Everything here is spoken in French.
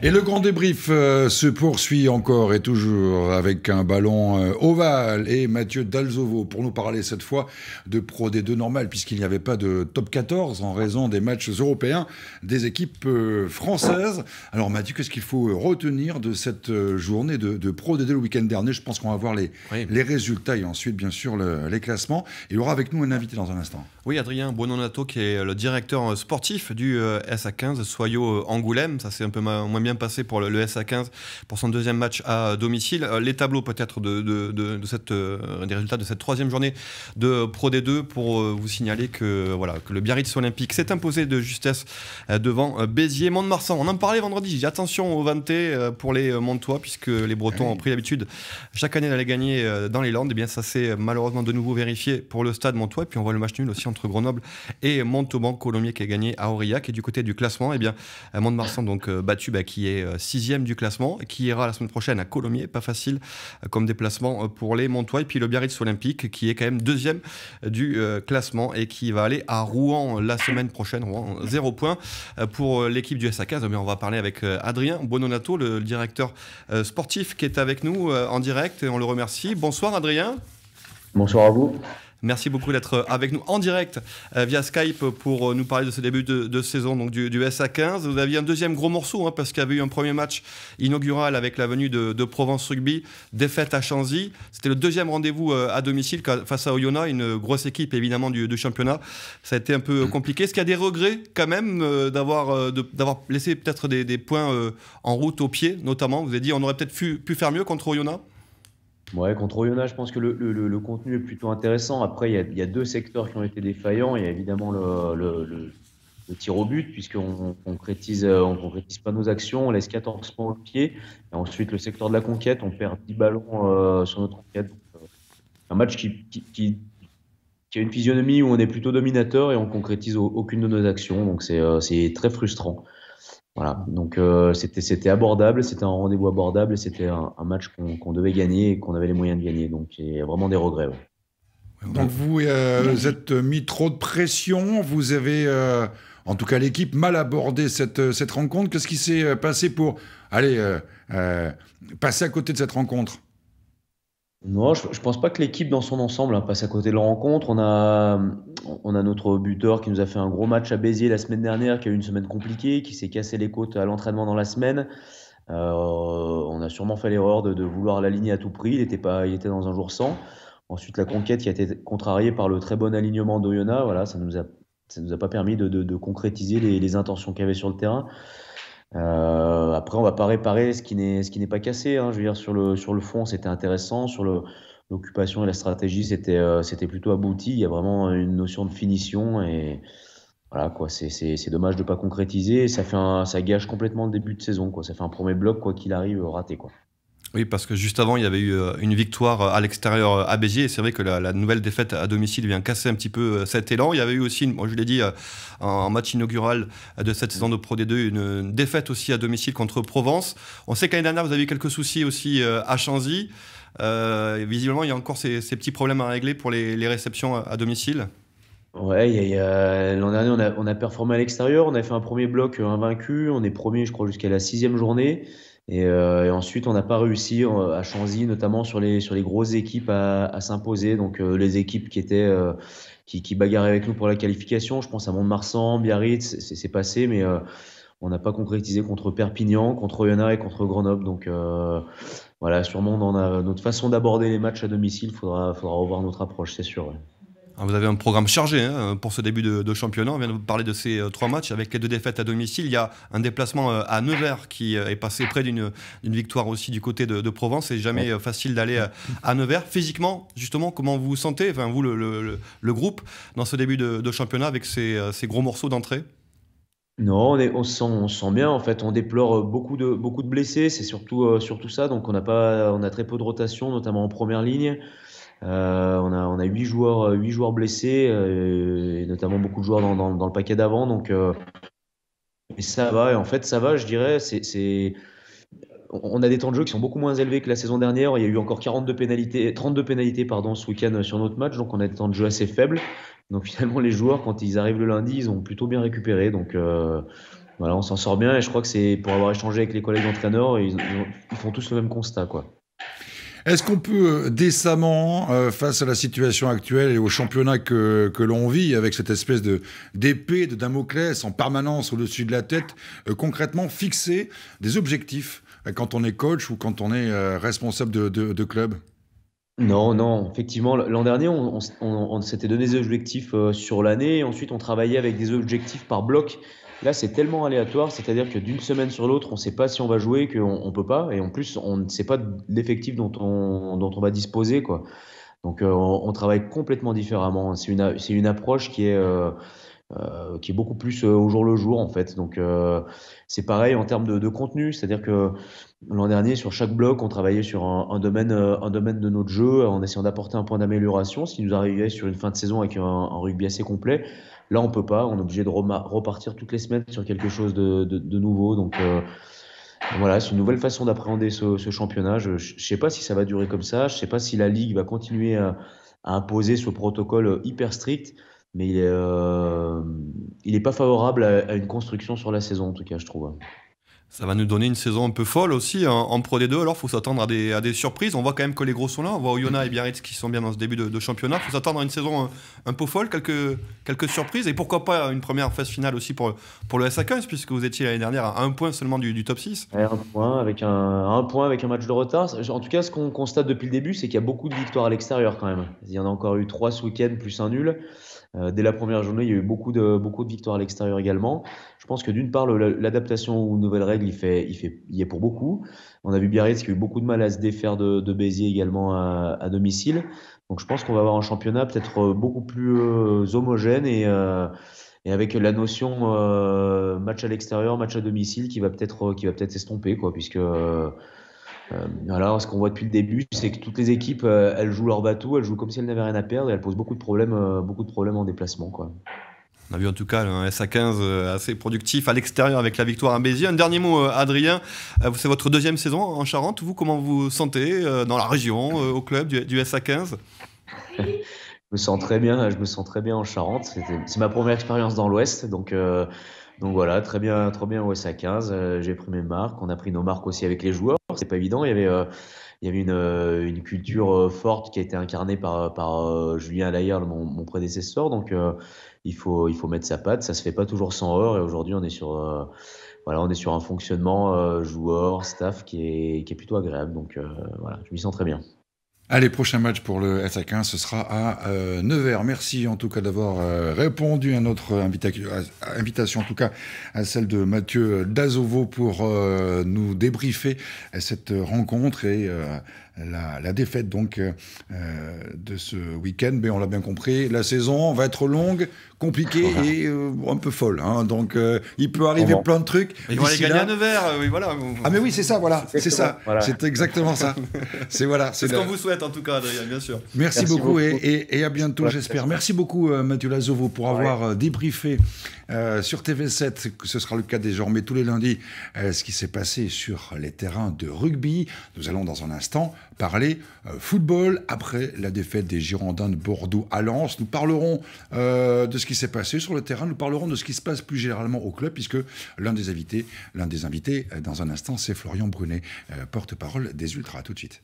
Et le grand débrief euh, se poursuit encore et toujours avec un ballon euh, ovale et Mathieu Dalzovo pour nous parler cette fois de Pro D2 normal puisqu'il n'y avait pas de top 14 en raison des matchs européens des équipes euh, françaises. Alors Mathieu, qu'est-ce qu'il faut retenir de cette journée de, Pro D2 le week-end dernier Je pense qu'on va voir les, les résultats et ensuite bien sûr les classements. il aura avec nous un invité dans un instant. Oui, Adrien Buononato qui est le directeur sportif du SA15 Soyo Angoulême. Ça c'est un peu moins bien bien passé pour le, SA15 pour son deuxième match à euh, domicile. Euh, les tableaux peut-être de, de, de, cette, euh, des résultats de cette troisième journée de Pro D2 pour vous signaler que, voilà, que le Biarritz Olympique s'est imposé de justesse devant Béziers, Mont-de-Marsan. On en parlait vendredi. J'ai attention au Vanté pour les Montois puisque les Bretons ah ont pris l'habitude chaque année d'aller gagner dans les Landes. Et eh bien ça s'est malheureusement de nouveau vérifié pour le stade Montois. Et puis on voit le match nul aussi entre Grenoble et Montauban, Colomiers qui a gagné à Aurillac. Et du côté du classement, et eh bien Mont-de-Marsan donc battu, qui qui est euh, sixième du classement, qui ira la semaine prochaine à Colomiers. Pas facile euh, comme déplacement euh, pour les Montois. Et puis le Biarritz Olympique, qui est quand même deuxième du classement et qui va aller à Rouen la semaine prochaine. Rouen, zéro point pour l'équipe du SA15. Eh on va parler avec Adrien Bononato, le directeur sportif qui est avec nous en direct. Et on le remercie. Bonsoir Adrien. Bonsoir à vous. Merci beaucoup d'être avec nous en direct euh, via Skype pour euh, nous parler de ce début de, saison donc du, SA15. Vous aviez un deuxième gros morceau hein, parce qu'il y avait eu un premier match inaugural avec la venue de, Provence Rugby, défaite à Chanzy. C'était le deuxième rendez-vous euh, à domicile face à Oyonnax, une grosse équipe évidemment du, du, championnat. Ça a été un peu compliqué. Est-ce qu'il y a des regrets quand même d'avoir laissé peut-être des, points en route au pied notamment Vous avez dit on aurait peut-être pu, pu faire mieux contre Oyonnax Ouais, contre Oyonnax, je pense que le, le, le, contenu est plutôt intéressant. Après, il y, a, il y, a, deux secteurs qui ont été défaillants. Il y a évidemment le, le tir au but, puisqu'on concrétise, on concrétise pas nos actions, on laisse 14 points au pied. Et ensuite, le secteur de la conquête, on perd 10 ballons euh, sur notre conquête. Euh, un match qui, qui, qui, a une physionomie où on est plutôt dominateur et on concrétise aucune de nos actions. Donc, c'est euh, très frustrant. Voilà, donc euh, c'était abordable, c'était un rendez-vous abordable, c'était un, match qu'on devait gagner et qu'on avait les moyens de gagner. Donc il y a vraiment des regrets. Donc vous, euh, vous êtes mis trop de pression, vous avez, euh, en tout cas l'équipe, mal abordé cette, rencontre. Qu'est-ce qui s'est passé pour aller passer à côté de cette rencontre non, je, ne pense pas que l'équipe dans son ensemble hein, passe à côté de la rencontre. On a, on a notre buteur qui nous a fait un gros match à Béziers la semaine dernière, qui a eu une semaine compliquée, qui s'est cassé les côtes à l'entraînement dans la semaine. Euh, on a sûrement fait l'erreur de, de, vouloir l'aligner à tout prix. Il était, pas, il était dans un jour sans. Ensuite, la conquête qui a été contrariée par le très bon alignement d'Oyona, voilà, ça ne nous, a, ça nous a pas permis de, de, concrétiser les, intentions qu'il y avait sur le terrain. Euh, on va pas réparer ce qui n'est pas cassé. Hein. Je dire sur le sur le fond, c'était intéressant. Sur l'occupation et la stratégie, euh, c'était plutôt abouti. Il y a vraiment une notion de finition et voilà quoi. C'est dommage de pas concrétiser. ça fait ça gâche complètement le début de saison quoi. Ça fait un premier bloc quoi qu'il arrive raté quoi. Oui, parce que juste avant, il y avait eu euh, une victoire euh, à l'extérieur euh, à Béziers. Et c'est vrai que la, nouvelle défaite à domicile vient casser un petit peu cet élan. Il y avait eu aussi, moi je l'ai dit, en match inaugural de cette saison de Pro D2, une défaite aussi à domicile contre Provence. On sait qu'année dernière, vous avez eu quelques soucis aussi à Chanzy. visiblement, il y a encore ces, petits problèmes à régler pour les, réceptions à, domicile. Ouais, l'an dernier, on a, on a, performé à l'extérieur. On a fait un premier bloc invaincu. On est premier, je crois, jusqu'à la sixième journée. Euh, et, ensuite, on n'a pas réussi euh, à Chanzy, notamment sur les, sur les grosses équipes, à, s'imposer. Donc, euh, les équipes qui étaient qui, qui, bagarraient avec nous pour la qualification, je pense à Mont-de-Marsan, Biarritz, c'est passé, mais on n'a pas concrétisé contre Perpignan, contre Oyonnax et contre Grenoble. Donc, voilà, sûrement, dans notre façon d'aborder les matchs à domicile, il faudra, faudra revoir notre approche, c'est sûr. Ah, vous avez un programme chargé hein, pour ce début de, championnat. On vient de vous parler de ces euh, trois matchs avec les deux défaites à domicile. Il y a un déplacement euh, à Nevers qui euh, est passé près d'une victoire aussi du côté de, de Provence. C'est jamais facile d'aller à, Nevers. Physiquement, justement, comment vous vous sentez, enfin, vous, le, groupe, dans ce début de, championnat avec ces, gros morceaux d'entrée non, on, se sent, bien en fait. On déplore beaucoup de, beaucoup de blessés, c'est surtout, surtout ça. Donc on a, pas, on a très peu de rotation, notamment en première ligne. Euh, on a on a huit joueurs euh, blessés euh, et notamment beaucoup de joueurs dans, le paquet d'avant donc ça va en fait ça va je dirais on a des temps de jeu qui sont beaucoup moins élevés que la saison dernière. Il y a eu encore 32 pénalités ce week-end sur notre match, donc on a des temps de jeu assez faibles. Donc finalement, les joueurs, quand ils arrivent le lundi, ils ont plutôt bien récupéré. Donc voilà, on s'en sort bien et je crois que c'est pour avoir échangé avec les collègues d'entraîneurs, ils, ils, font tous le même constat. quoi. Est-ce qu'on peut euh, décemment, euh, face à la situation actuelle et au championnat que, l'on vit, avec cette espèce de d'épée de Damoclès en permanence au-dessus de la tête, euh, concrètement fixer des objectifs quand on est coach ou quand on est responsable de, club non, non, effectivement, l'an dernier, on, on s'était donné des objectifs sur l'année, ensuite on travaillait avec des objectifs par bloc, Là, c'est tellement aléatoire, c'est-à-dire que d'une semaine sur l'autre, on ne sait pas si on va jouer, qu'on ne peut pas, et en plus, on ne sait pas l'effectif dont on, dont on va disposer. Quoi. Donc, euh, on, travaille complètement différemment. C'est une, une approche qui est, euh, euh, qui est beaucoup plus euh, au jour le jour en fait. Donc euh, c'est pareil en termes de, de contenu, c'est-à-dire que l'an dernier sur chaque bloc on travaillait sur un, un domaine, un domaine de notre jeu en essayant d'apporter un point d'amélioration. Si nous arrivait sur une fin de saison avec un, rugby assez complet, là on peut pas, on est obligé de repartir toutes les semaines sur quelque chose de, de, de nouveau. Donc voilà, c'est une nouvelle façon d'appréhender ce, ce, championnat. Je ne sais pas si ça va durer comme ça, je ne sais pas si la Ligue va continuer à imposer ce protocole hyper strict mais il n'est euh, pas favorable à, une construction sur la saison, en tout cas, je trouve. Ça va nous donner une saison un peu folle aussi hein, en Pro D2. Alors, faut s'attendre à des, surprises. On voit quand même que les gros sont là. On voit Oyonnax et Biarritz qui sont bien dans ce début de, de championnat. Faut s'attendre à une saison euh, un, peu folle, quelques, quelques surprises et pourquoi pas une première phase finale aussi pour, pour le SA15 puisque vous étiez l'année dernière à un point seulement du, top 6. un point avec un, un point avec un match de retard. En tout cas, ce qu'on constate depuis le début, c'est qu'il y a beaucoup de victoires à l'extérieur quand même. Il y en a encore eu trois ce week-end plus un nul. Euh, dès la première journée, il y a eu beaucoup de, beaucoup de victoires à l'extérieur également. Je pense que d'une part, l'adaptation aux nouvelles règles, il, fait, il, fait, il est pour beaucoup. On a vu Biarritz qui a eu beaucoup de mal à se défaire de, de Béziers également à, à, domicile. Donc je pense qu'on va avoir un championnat peut-être euh, beaucoup plus euh, homogène et, et, avec la notion match à l'extérieur, match à domicile qui va peut-être qui va peut être s'estomper, quoi, puisque euh, alors, ce qu'on voit depuis le début, c'est que toutes les équipes, euh, elles jouent leur bateau, elles jouent comme si elles n'avaient rien à perdre et elles posent beaucoup de problèmes, euh, beaucoup de problèmes en déplacement. Quoi. On a vu en tout cas un SA15 assez productif à l'extérieur avec la victoire à Béziers. Un dernier mot, Adrien. C'est votre deuxième saison en Charente. Vous, comment vous sentez dans la région, au club du, SA15 Je me sens très bien. Je me sens très bien en Charente. C'est ma première expérience dans l'Ouest, donc. Donc voilà, très bien, trop bien OS à 15. J'ai pris mes marques. On a pris nos marques aussi avec les joueurs. C'est pas évident. Il y avait, euh, il y avait une, euh, une, culture euh, forte qui a été incarnée par, par Julien Laïer, mon, prédécesseur. Donc il faut, il faut mettre sa patte. Ça se fait pas toujours sans or. Et aujourd'hui, on est sur voilà, on est sur un fonctionnement joueur, staff qui est, qui est, plutôt agréable. Donc voilà, je m'y sens très bien. Allez, prochain match pour le SA15, ce sera à 9 euh, Nevers. Merci en tout cas d'avoir euh, répondu à notre invitation, en tout cas à celle de Mathieu Dazovo pour euh, nous débriefer cette rencontre et la, défaite donc euh, euh, de ce week-end. Mais on l'a bien compris, la saison va être longue, compliquée et euh, un peu folle. Hein. donc il peut arriver plein de trucs. Ils vont aller gagner à Nevers, oui, voilà. Ah mais oui, c'est ça, voilà, c'est ça, c'est exactement ça. C'est voilà. C'est ce qu'on vous souhaite en tout cas, Adrien, bien sûr. Merci, beaucoup, Et, à bientôt, j'espère. Merci beaucoup, Mathieu Lazovo, pour avoir débriefé sur TV7, ce sera le cas désormais tous les lundis, ce qui s'est passé sur les terrains de rugby. Nous allons dans un instant parler euh, football après la défaite des Girondins de Bordeaux à Lens. Nous parlerons euh, de ce qui s'est passé sur le terrain, nous parlerons de ce qui se passe plus généralement au club, puisque l'un des invités, l'un des invités euh, dans un instant, c'est Florian Brunet, porte-parole des Ultras. Tout de suite.